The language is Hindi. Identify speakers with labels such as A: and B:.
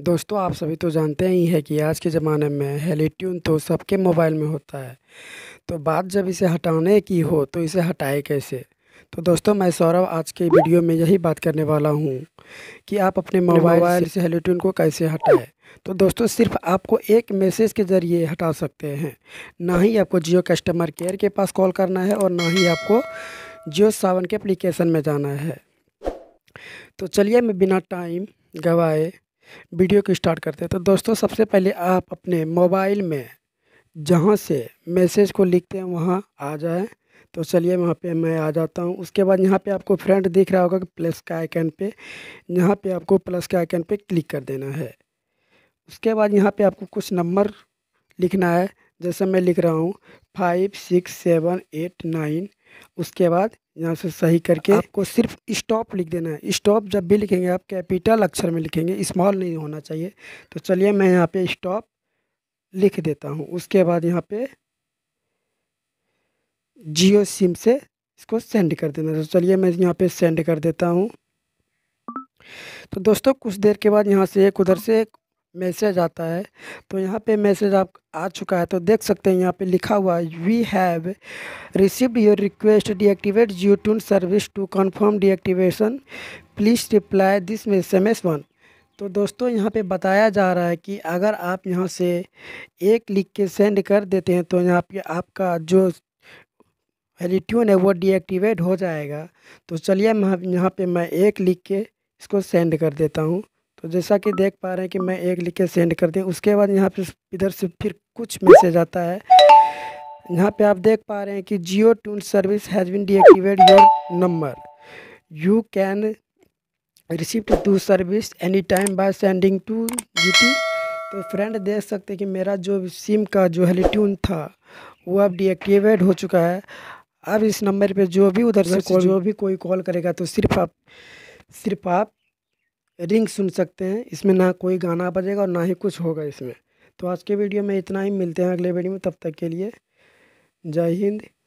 A: दोस्तों आप सभी तो जानते ही हैं कि आज के ज़माने में हेली ट्यून तो सबके मोबाइल में होता है तो बात जब इसे हटाने की हो तो इसे हटाए कैसे तो दोस्तों मैं सौरभ आज के वीडियो में यही बात करने वाला हूँ कि आप अपने मोबाइल से हेलोटून को कैसे हटाएं तो दोस्तों सिर्फ आपको एक मैसेज के ज़रिए हटा सकते हैं ना ही आपको जियो कस्टमर केयर के पास कॉल करना है और ना ही आपको जियो सावन के एप्लीकेशन में जाना है तो चलिए मैं बिना टाइम गवाए वीडियो को स्टार्ट करते हैं तो दोस्तों सबसे पहले आप अपने मोबाइल में जहाँ से मैसेज को लिखते हैं वहाँ आ जाए तो चलिए वहाँ पे मैं आ जाता हूँ उसके बाद यहाँ पे आपको फ्रंट दिख रहा होगा कि प्लस के आइकन पे यहाँ पे आपको प्लस के आइकन पे क्लिक कर देना है उसके बाद यहाँ पे आपको कुछ नंबर लिखना है जैसे मैं लिख रहा हूँ five six seven eight nine उसके बाद यहाँ से सही करके आपको सिर्फ स्टॉप लिख देना है स्टॉप जब भी लिखेंगे आप कैपिटल अक्षर में लिखेंगे स्मॉल नहीं होना चाहिए तो चलिए मैं यहाँ पे स्टॉप लिख देता हूँ उसके बाद यहाँ पे जियो सिम से इसको सेंड कर देना तो चलिए मैं यहाँ पे सेंड कर देता हूँ तो दोस्तों कुछ देर के बाद यहाँ से एक उधर से एक मैसेज आता है तो यहाँ पे मैसेज आप आ चुका है तो देख सकते हैं यहाँ पे लिखा हुआ है we have received your request deactivate Jio tune service to confirm deactivation please reply this में एस एम वन तो दोस्तों यहाँ पे बताया जा रहा है कि अगर आप यहाँ से एक लिख के सेंड कर देते हैं तो यहाँ पे आपका जो रिट्यून है वो डीएक्टिवेट हो जाएगा तो चलिए मैं यहाँ पे मैं एक लिख के इसको सेंड कर देता हूँ तो जैसा कि देख पा रहे हैं कि मैं एक लिख के सेंड कर दें उसके बाद यहाँ पे इधर से फिर कुछ मैसेज आता है यहाँ पे आप देख पा रहे हैं कि Jio tune service has been deactivate your number you can receive to service any time by sending to G तो फ्रेंड देख सकते हैं कि मेरा जो सिम का जो हेलीट्यून था वो अब डीएक्टिवेट हो चुका है अब इस नंबर पे जो भी उधर से कॉल जो भी कोई कॉल करेगा तो सिर्फ आप सिर्फ आप रिंग सुन सकते हैं इसमें ना कोई गाना बजेगा और ना ही कुछ होगा इसमें तो आज के वीडियो में इतना ही मिलते हैं अगले वीडियो में तब तक के लिए जय हिंद